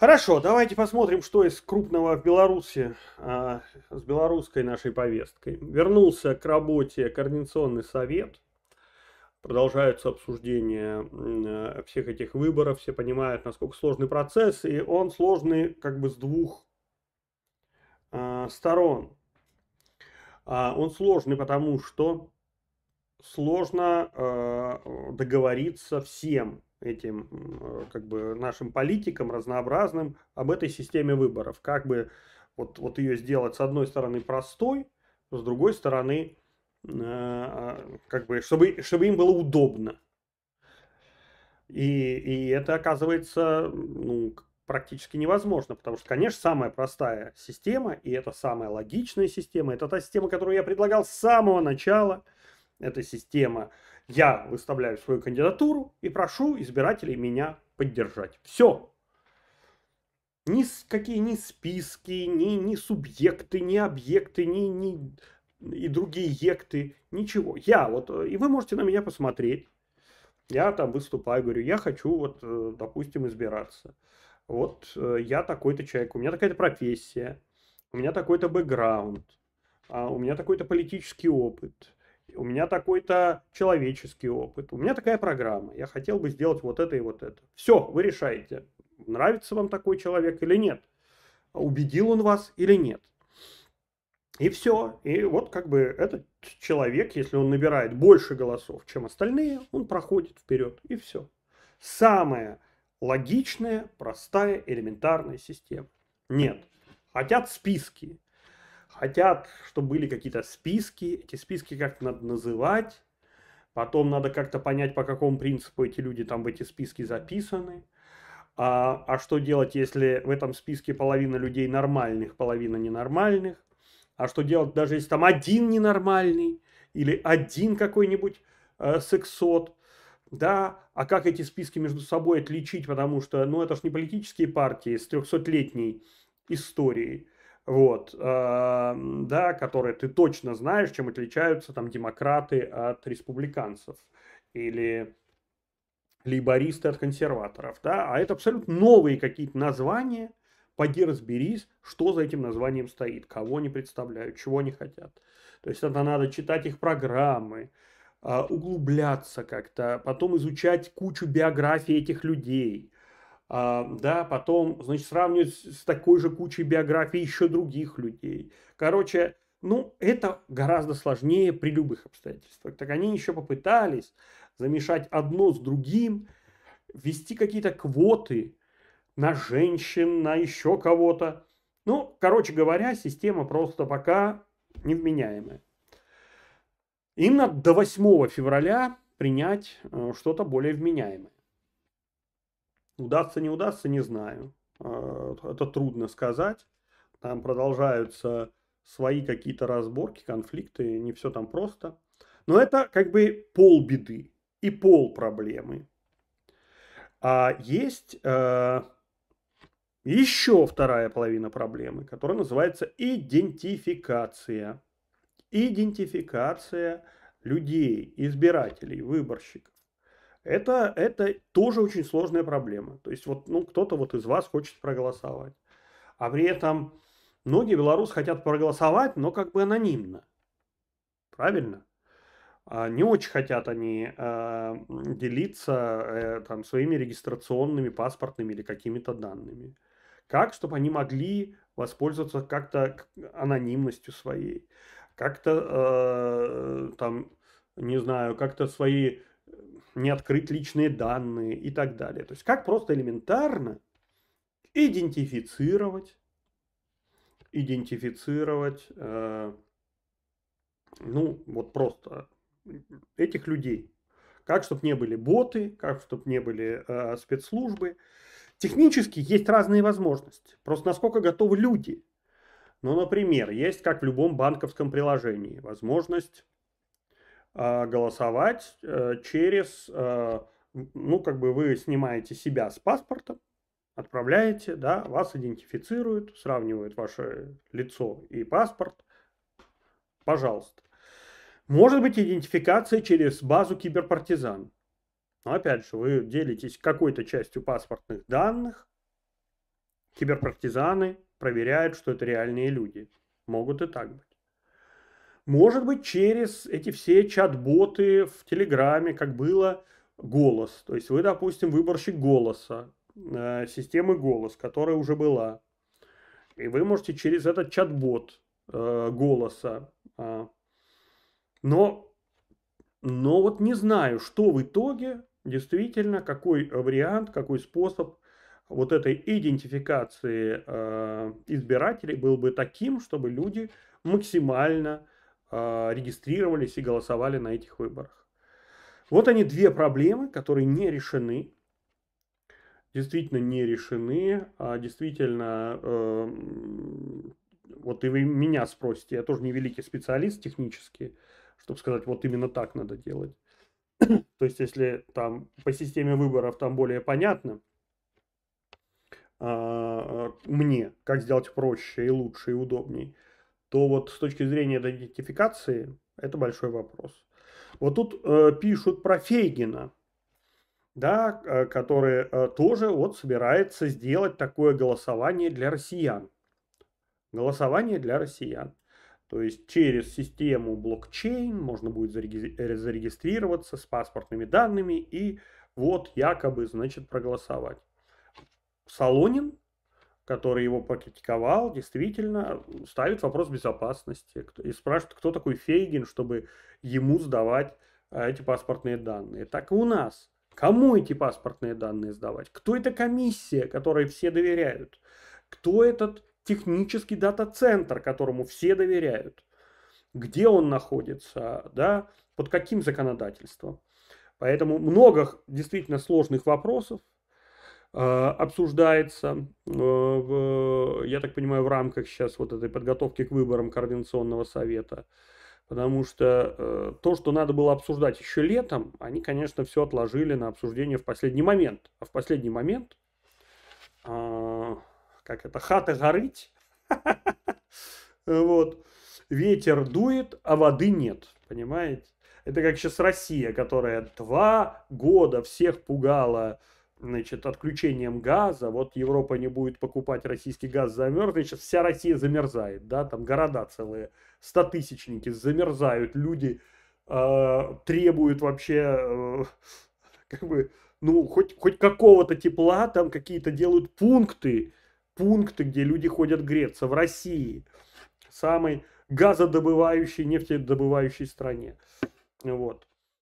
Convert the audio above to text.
Хорошо, давайте посмотрим, что из крупного в Беларуси а, с белорусской нашей повесткой. Вернулся к работе Координационный совет. Продолжаются обсуждения э, всех этих выборов. Все понимают, насколько сложный процесс. И он сложный как бы с двух а, сторон. А, он сложный, потому что сложно а, договориться всем этим как бы нашим политикам разнообразным об этой системе выборов. Как бы вот, вот ее сделать с одной стороны простой, с другой стороны э, а, как бы, чтобы, чтобы им было удобно. И, и это оказывается ну, практически невозможно, потому что, конечно, самая простая система, и это самая логичная система, это та система, которую я предлагал с самого начала, это система я выставляю свою кандидатуру и прошу избирателей меня поддержать. Все. Ни какие ни списки, ни, ни субъекты, ни объекты, ни, ни и другие екты, ничего. Я вот, и вы можете на меня посмотреть. Я там выступаю, говорю, я хочу вот, э, допустим, избираться. Вот э, я такой-то человек, у меня такая-то профессия, у меня такой-то бэкграунд, а у меня такой-то политический опыт у меня такой-то человеческий опыт, у меня такая программа, я хотел бы сделать вот это и вот это. Все, вы решаете, нравится вам такой человек или нет, убедил он вас или нет. И все. И вот как бы этот человек, если он набирает больше голосов, чем остальные, он проходит вперед. И все. Самая логичная, простая, элементарная система. Нет. Хотят списки хотят, чтобы были какие-то списки, эти списки как-то надо называть, потом надо как-то понять, по какому принципу эти люди там в эти списки записаны, а, а что делать, если в этом списке половина людей нормальных, половина ненормальных, а что делать, даже если там один ненормальный или один какой-нибудь э, сексот, да, а как эти списки между собой отличить, потому что, ну, это же не политические партии с 300-летней историей, вот, э, да, которые ты точно знаешь, чем отличаются там демократы от республиканцев или лейбористы от консерваторов, да, а это абсолютно новые какие-то названия, поди разберись, что за этим названием стоит, кого они представляют, чего они хотят. То есть это надо читать их программы, а, углубляться как-то, потом изучать кучу биографий этих людей – а, да, потом, значит, сравнивать с такой же кучей биографий еще других людей. Короче, ну, это гораздо сложнее при любых обстоятельствах. Так они еще попытались замешать одно с другим, ввести какие-то квоты на женщин, на еще кого-то. Ну, короче говоря, система просто пока невменяемая. Им надо до 8 февраля принять э, что-то более вменяемое. Удастся, не удастся, не знаю. А, это трудно сказать. Там продолжаются свои какие-то разборки, конфликты, не все там просто. Но это как бы пол беды и пол проблемы. А есть э, еще вторая половина проблемы, которая называется идентификация. Идентификация людей, избирателей, выборщиков это, это тоже очень сложная проблема. То есть вот ну, кто-то вот из вас хочет проголосовать. А при этом многие белорусы хотят проголосовать, но как бы анонимно. Правильно? А, не очень хотят они э, делиться э, там, своими регистрационными, паспортными или какими-то данными. Как, чтобы они могли воспользоваться как-то анонимностью своей, как-то э, там, не знаю, как-то свои не открыть личные данные и так далее. То есть как просто элементарно идентифицировать, идентифицировать, э, ну вот просто этих людей. Как, чтобы не были боты, как, чтобы не были э, спецслужбы. Технически есть разные возможности. Просто насколько готовы люди. Ну, например, есть, как в любом банковском приложении, возможность а, голосовать э, через, э, ну, как бы вы снимаете себя с паспорта, отправляете, да, вас идентифицируют, сравнивают ваше лицо и паспорт. Пожалуйста. Может быть идентификация через базу киберпартизан. Но опять же, вы делитесь какой-то частью паспортных данных. Киберпартизаны проверяют, что это реальные люди. Могут и так быть. Может быть, через эти все чат-боты в Телеграме, как было, голос. То есть вы, допустим, выборщик голоса, э, системы голос, которая уже была. И вы можете через этот чат-бот э, голоса. А. Но, но вот не знаю, что в итоге действительно, какой вариант, какой способ вот этой идентификации э, избирателей был бы таким, чтобы люди максимально а, регистрировались и голосовали на этих выборах. Вот они две проблемы, которые не решены. Действительно не решены. А действительно, эм, вот и вы меня спросите, я тоже не великий специалист технически, чтобы сказать, вот именно так надо делать. То есть, если там по системе выборов там более понятно, а, мне, как сделать проще и лучше и удобнее – то вот с точки зрения идентификации это большой вопрос. Вот тут э, пишут про Фейгина, да, э, который э, тоже вот собирается сделать такое голосование для россиян. Голосование для россиян. То есть через систему блокчейн можно будет э, зарегистрироваться с паспортными данными и вот якобы, значит, проголосовать. Солонин который его покритиковал, действительно ставит вопрос безопасности и спрашивает, кто такой Фейгин, чтобы ему сдавать а, эти паспортные данные. Так и у нас. Кому эти паспортные данные сдавать? Кто эта комиссия, которой все доверяют? Кто этот технический дата-центр, которому все доверяют? Где он находится? Да? Под каким законодательством? Поэтому много действительно сложных вопросов, а, обсуждается, э, в, я так понимаю, в рамках сейчас вот этой подготовки к выборам Координационного совета. Потому что э, то, что надо было обсуждать еще летом, они, конечно, все отложили на обсуждение в последний момент. А в последний момент, э, как это, хата горыть, вот, ветер дует, а воды нет, понимаете? Это как сейчас Россия, которая два года всех пугала значит, отключением газа, вот Европа не будет покупать российский газ, замерзнет, сейчас вся Россия замерзает, да, там города целые, стотысячники замерзают, люди э, требуют вообще, э, как бы, ну, хоть, хоть какого-то тепла, там какие-то делают пункты, пункты, где люди ходят греться, в России, самой газодобывающей, нефтедобывающей стране, вот.